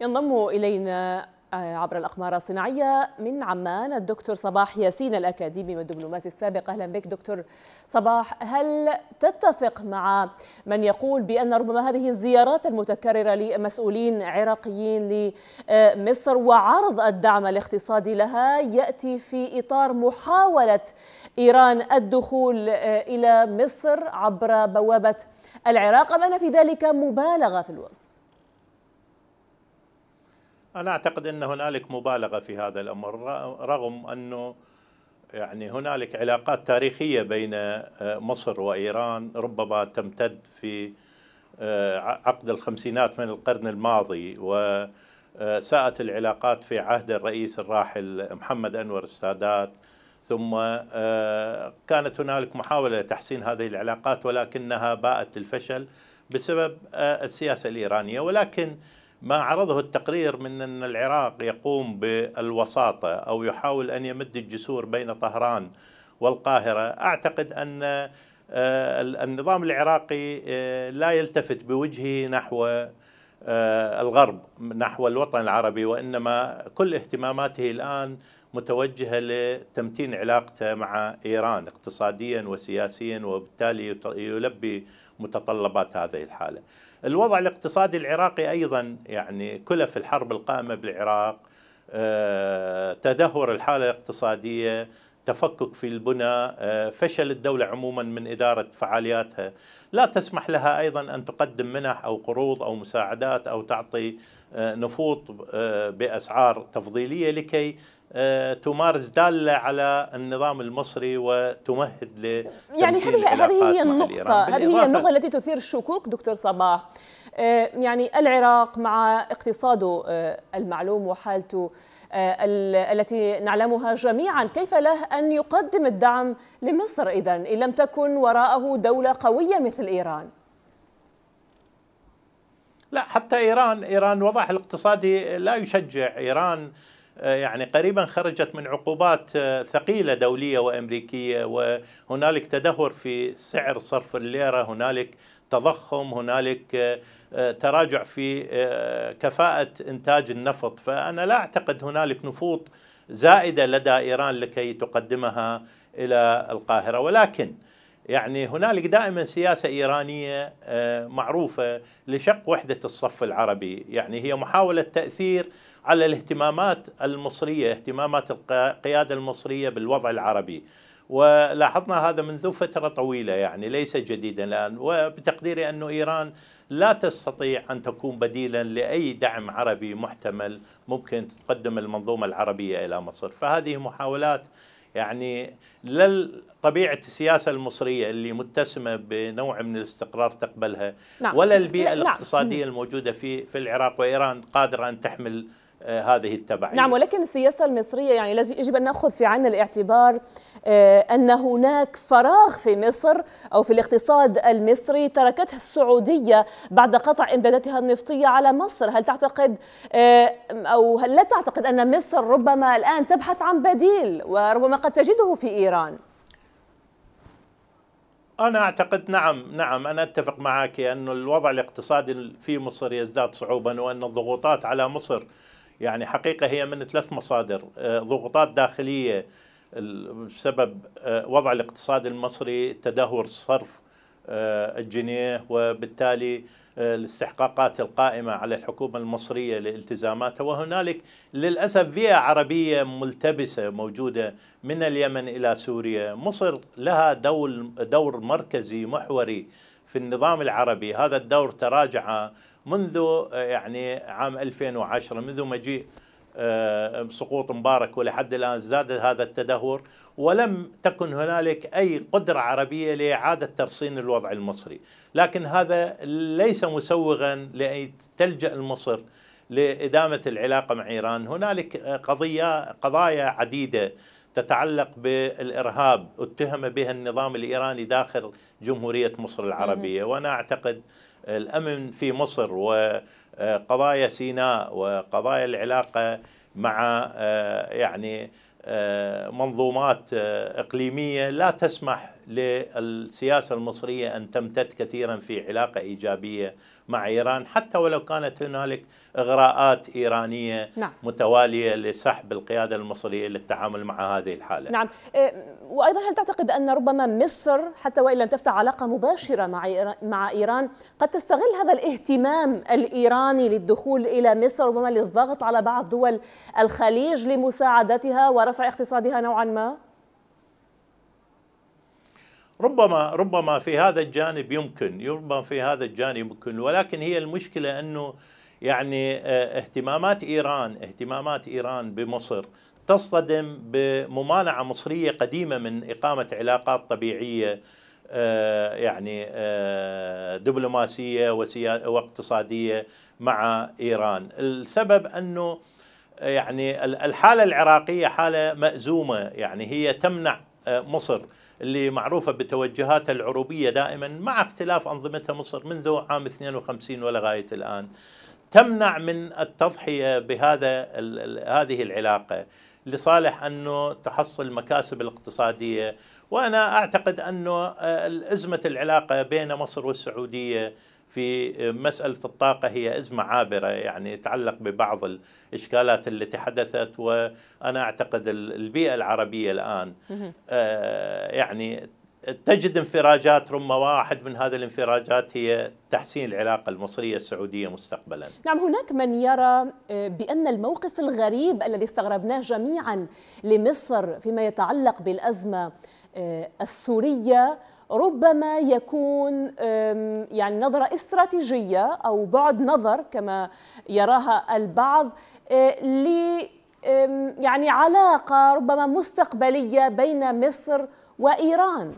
ينضم إلينا آه، عبر الأقمار الصناعية من عمان الدكتور صباح ياسين الأكاديمي والدبلوماسي السابق أهلا بك دكتور صباح هل تتفق مع من يقول بأن ربما هذه الزيارات المتكررة لمسؤولين عراقيين لمصر وعرض الدعم الاقتصادي لها يأتي في إطار محاولة إيران الدخول آه، إلى مصر عبر بوابة العراق أم أن في ذلك مبالغة في الوصف؟ أنا أعتقد أن هنالك مبالغة في هذا الأمر رغم أنه يعني هنالك علاقات تاريخية بين آه، مصر وإيران ربما تمتد في آه، عقد الخمسينات من القرن الماضي وساءت آه، العلاقات في عهد الرئيس الراحل محمد أنور السادات ثم كانت هنالك محاولة لتحسين هذه العلاقات ولكنها باءت الفشل بسبب السياسة الإيرانية ولكن ما عرضه التقرير من أن العراق يقوم بالوساطة أو يحاول أن يمد الجسور بين طهران والقاهرة أعتقد أن آه، النظام العراقي آه، لا يلتفت بوجهه نحو آه، الغرب نحو الوطن العربي وإنما كل اهتماماته الآن متوجهة لتمتين علاقته مع إيران اقتصاديا وسياسيا وبالتالي يلبي متطلبات هذه الحالة الوضع الاقتصادي العراقي أيضا يعني كلف الحرب القائمة بالعراق آه، تدهور الحالة الاقتصادية تفكك في البنى آه، فشل الدولة عموما من إدارة فعالياتها لا تسمح لها أيضا أن تقدم منح أو قروض أو مساعدات أو تعطي آه، نفوط آه، بأسعار تفضيلية لكي تمارس دالة على النظام المصري وتمهد ل يعني هذه هذه هي النقطة هذه هي النقطة التي تثير الشكوك دكتور صباح يعني العراق مع اقتصاده المعلوم وحالته آه، التي نعلمها جميعا كيف له أن يقدم الدعم لمصر إذا إن لم تكن وراءه دولة قوية مثل إيران لا حتى إيران إيران وضعها الاقتصادي لا يشجع إيران آه، يعني قريبا خرجت من عقوبات آه، ثقيله دوليه وامريكيه وهنالك تدهور في سعر صرف الليره هنالك تضخم هنالك آه، تراجع في كفاءه انتاج النفط فانا لا اعتقد هنالك نفوط زائده لدى ايران لكي تقدمها الى القاهره ولكن يعني هنالك دائما سياسة إيرانية آه، معروفة لشق وحدة الصف العربي يعني هي محاولة تأثير على الاهتمامات المصرية اهتمامات القيادة المصرية بالوضع العربي ولاحظنا هذا منذ فترة طويلة يعني ليس جديدا الآن وبتقديري انه إيران لا تستطيع أن تكون بديلا لأي دعم عربي محتمل ممكن تقدم المنظومة العربية إلى مصر فهذه محاولات يعني لا طبيعه السياسه المصريه اللي متسمه بنوع من الاستقرار تقبلها نعم. ولا البيئه نعم. الاقتصاديه الموجوده في في العراق وايران قادره ان تحمل آه، هذه التبعية نعم ولكن السياسة المصرية يعني يجب أن نأخذ في عين الاعتبار آه، أن هناك فراغ في مصر أو في الاقتصاد المصري تركته السعودية بعد قطع إمداداتها النفطية على مصر هل تعتقد آه، أو هل لا تعتقد أن مصر ربما الآن تبحث عن بديل وربما قد تجده في إيران أنا أعتقد نعم نعم أنا أتفق معك أن الوضع الاقتصادي في مصر يزداد صعوبا وأن الضغوطات على مصر يعني حقيقة هي من ثلاث مصادر آه، ضغوطات داخلية بسبب آه، وضع الاقتصاد المصري تدهور صرف آه، الجنيه وبالتالي الاستحقاقات القائمة على الحكومة المصرية لالتزاماتها وهنالك للأسف فيها عربية ملتبسة موجودة من اليمن إلى سوريا مصر لها دور مركزي محوري في النظام العربي هذا الدور تراجع منذ آه، يعني عام 2010 منذ مجيء آه، سقوط مبارك ولحد الان ازداد هذا التدهور ولم تكن هنالك اي قدره عربيه لاعاده ترصين الوضع المصري، لكن هذا ليس مسوغا لان تلجا مصر لادامه العلاقه مع ايران، هنالك آه، قضيه قضايا عديده تتعلق بالارهاب اتهم بها النظام الايراني داخل جمهوريه مصر العربيه وانا اعتقد الامن في مصر وقضايا سيناء وقضايا العلاقه مع آه، يعني آه، منظومات آه، اقليميه لا تسمح للسياسه المصريه ان تمتد كثيرا في علاقه ايجابيه مع ايران حتى ولو كانت هنالك اغراءات ايرانيه نعم. متواليه لسحب القياده المصريه للتعامل مع هذه الحاله. نعم آه، وايضا هل تعتقد ان ربما مصر حتى وان لم تفتح علاقه مباشره مع مع ايران قد تستغل هذا الاهتمام الايراني للدخول الى مصر ربما للضغط على بعض دول الخليج لمساعدتها ورفع اقتصادها نوعا ما؟ ربما ربما في هذا الجانب يمكن ربما في هذا الجانب يمكن ولكن هي المشكله انه يعني آه، اهتمامات ايران اهتمامات ايران بمصر تصطدم بممانعه مصريه قديمه من اقامه علاقات طبيعيه آه، يعني آه، دبلوماسيه واقتصاديه مع ايران، السبب انه يعني الحاله العراقيه حاله مأزومه يعني هي تمنع آه، مصر اللي معروفة بتوجهاتها العروبية دائما مع اختلاف أنظمتها مصر منذ عام 52 ولغاية الآن تمنع من التضحية بهذا هذه العلاقة لصالح أنه تحصل مكاسب الاقتصادية وأنا أعتقد أنه آه، أزمة العلاقة بين مصر والسعودية في مسألة الطاقة هي أزمة عابرة يعني تتعلق ببعض الإشكالات التي حدثت وأنا أعتقد البيئة العربية الآن آه، يعني تجد انفراجات ربما واحد من هذه الانفراجات هي تحسين العلاقة المصرية السعودية مستقبلا نعم هناك من يرى آه، بأن الموقف الغريب الذي استغربناه جميعا لمصر فيما يتعلق بالأزمة آه، السورية ربما يكون يعني نظرة استراتيجية أو بعد نظر كما يراها البعض آه، ل يعني علاقة ربما مستقبلية بين مصر وإيران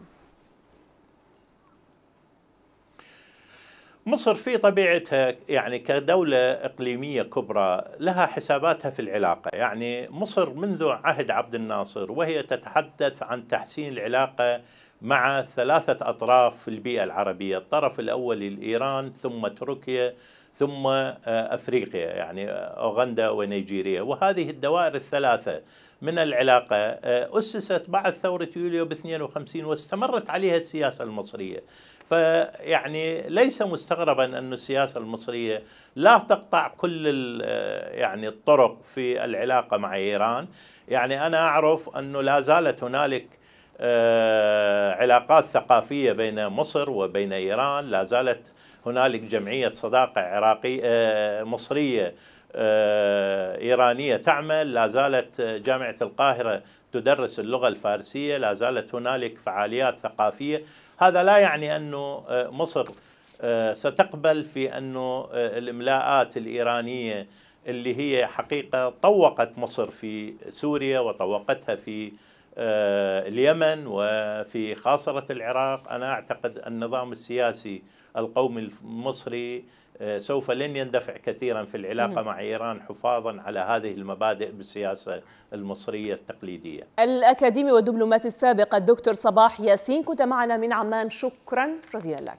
مصر في طبيعتها يعني كدولة إقليمية كبرى لها حساباتها في العلاقة يعني مصر منذ عهد عبد الناصر وهي تتحدث عن تحسين العلاقة مع ثلاثة أطراف في البيئة العربية الطرف الأول الإيران ثم تركيا ثم آه، أفريقيا يعني آه، أوغندا ونيجيريا وهذه الدوائر الثلاثة من العلاقة آه، أسست بعد ثورة يوليو ب 52 واستمرت عليها السياسة المصرية فيعني ليس مستغربا أن السياسة المصرية لا تقطع كل آه، يعني الطرق في العلاقة مع إيران يعني أنا أعرف أنه لا زالت هنالك آه، علاقات ثقافية بين مصر وبين إيران لا زالت هنالك جمعية صداقة عراقية مصرية آه، إيرانية تعمل لا زالت جامعة القاهرة تدرس اللغة الفارسية لا زالت هنالك فعاليات ثقافية هذا لا يعني أنه آه، مصر آه، ستقبل في أنه الإملاءات الإيرانية اللي هي حقيقة طوقت مصر في سوريا وطوقتها في اليمن وفي خاصرة العراق أنا أعتقد النظام السياسي القومي المصري آه، سوف لن يندفع كثيرا في العلاقة مع إيران حفاظا على هذه المبادئ بالسياسة المصرية التقليدية الأكاديمي والدبلوماسي السابق الدكتور صباح ياسين كنت معنا من عمان شكرا جزيلا لك